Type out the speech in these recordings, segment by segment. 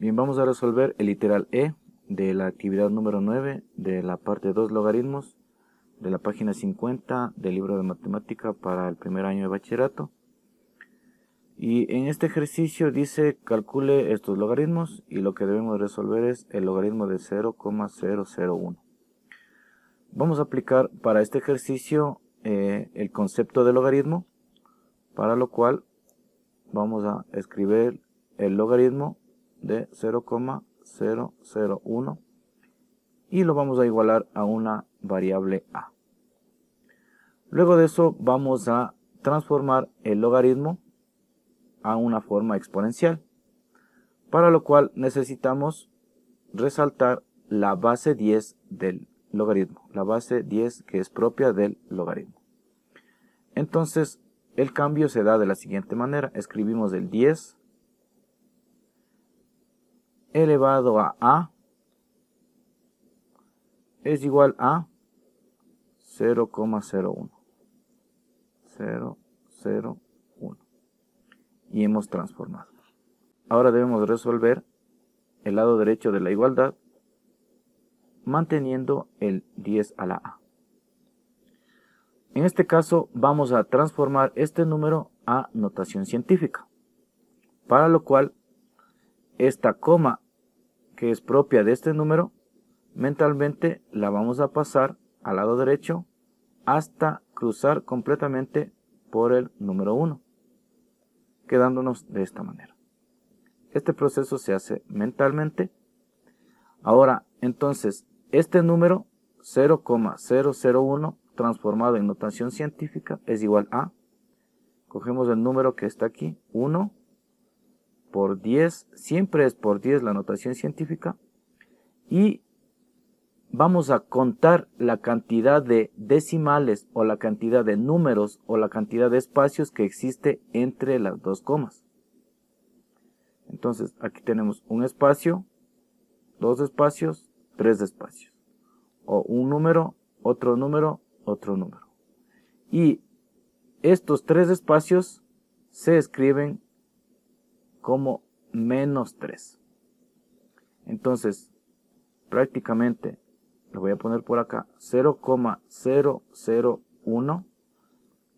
Bien, vamos a resolver el literal E de la actividad número 9 de la parte 2 logaritmos de la página 50 del libro de matemática para el primer año de bachillerato. Y en este ejercicio dice calcule estos logaritmos y lo que debemos resolver es el logaritmo de 0,001. Vamos a aplicar para este ejercicio eh, el concepto de logaritmo, para lo cual vamos a escribir el logaritmo de 0,001 y lo vamos a igualar a una variable a. Luego de eso vamos a transformar el logaritmo a una forma exponencial, para lo cual necesitamos resaltar la base 10 del logaritmo, la base 10 que es propia del logaritmo. Entonces, el cambio se da de la siguiente manera, escribimos el 10 elevado a A es igual a 0,01. 0,01. Y hemos transformado. Ahora debemos resolver el lado derecho de la igualdad manteniendo el 10 a la A. En este caso vamos a transformar este número a notación científica, para lo cual esta coma que es propia de este número, mentalmente la vamos a pasar al lado derecho hasta cruzar completamente por el número 1, quedándonos de esta manera. Este proceso se hace mentalmente. Ahora, entonces, este número 0,001 transformado en notación científica es igual a, cogemos el número que está aquí, 1 por 10, siempre es por 10 la notación científica, y vamos a contar la cantidad de decimales o la cantidad de números o la cantidad de espacios que existe entre las dos comas. Entonces, aquí tenemos un espacio, dos espacios, tres espacios. O un número, otro número, otro número. Y estos tres espacios se escriben como menos 3. Entonces, prácticamente, lo voy a poner por acá, 0,001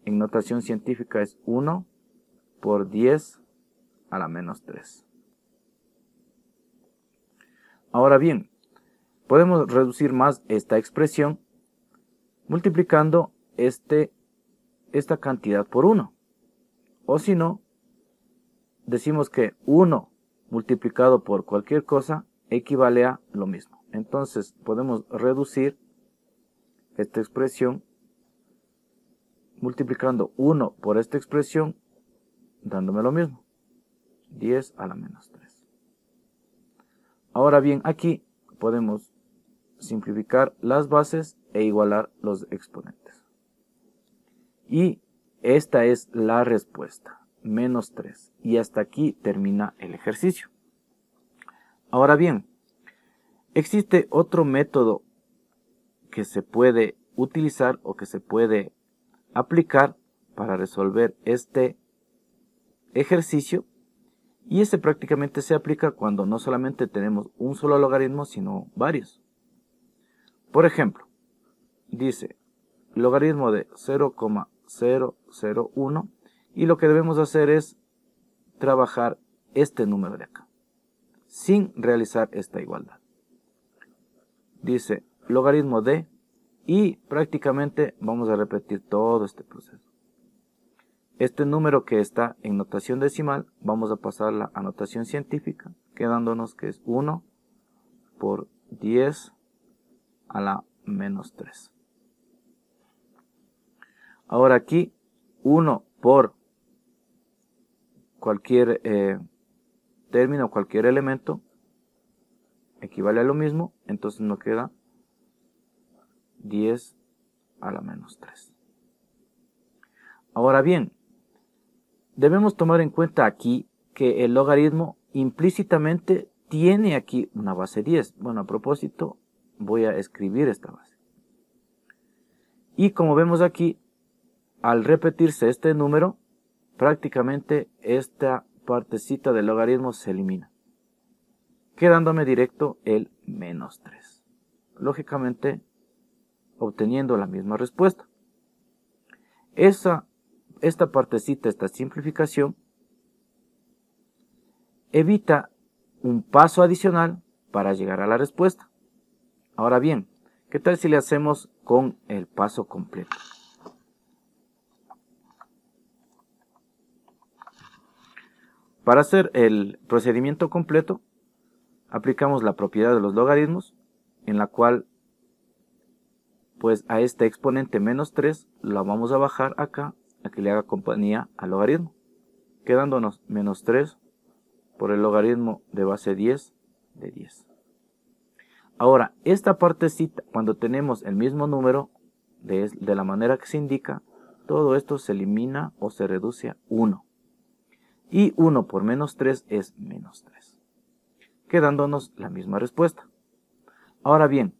en notación científica es 1 por 10 a la menos 3. Ahora bien, podemos reducir más esta expresión multiplicando este, esta cantidad por 1. O si no, decimos que 1 multiplicado por cualquier cosa equivale a lo mismo. Entonces podemos reducir esta expresión multiplicando 1 por esta expresión dándome lo mismo. 10 a la menos 3. Ahora bien, aquí podemos simplificar las bases e igualar los exponentes. Y esta es la respuesta menos 3. Y hasta aquí termina el ejercicio. Ahora bien, existe otro método que se puede utilizar o que se puede aplicar para resolver este ejercicio y este prácticamente se aplica cuando no solamente tenemos un solo logaritmo sino varios. Por ejemplo, dice logaritmo de 0,001 y lo que debemos hacer es trabajar este número de acá, sin realizar esta igualdad. Dice logaritmo de y prácticamente vamos a repetir todo este proceso. Este número que está en notación decimal, vamos a pasarla a notación científica, quedándonos que es 1 por 10 a la menos 3. Ahora aquí, 1 por cualquier eh, término, cualquier elemento equivale a lo mismo, entonces nos queda 10 a la menos 3. Ahora bien, debemos tomar en cuenta aquí que el logaritmo implícitamente tiene aquí una base 10. Bueno, a propósito, voy a escribir esta base. Y como vemos aquí, al repetirse este número, prácticamente esta partecita del logaritmo se elimina, quedándome directo el menos 3. Lógicamente, obteniendo la misma respuesta. Esa, esta partecita, esta simplificación, evita un paso adicional para llegar a la respuesta. Ahora bien, ¿qué tal si le hacemos con el paso completo? Para hacer el procedimiento completo, aplicamos la propiedad de los logaritmos, en la cual pues a este exponente menos 3 la vamos a bajar acá a que le haga compañía al logaritmo, quedándonos menos 3 por el logaritmo de base 10 de 10. Ahora, esta partecita, cuando tenemos el mismo número, de la manera que se indica, todo esto se elimina o se reduce a 1 y 1 por menos 3 es menos 3, quedándonos la misma respuesta. Ahora bien,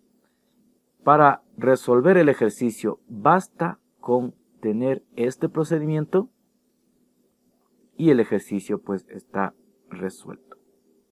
para resolver el ejercicio basta con tener este procedimiento y el ejercicio pues está resuelto.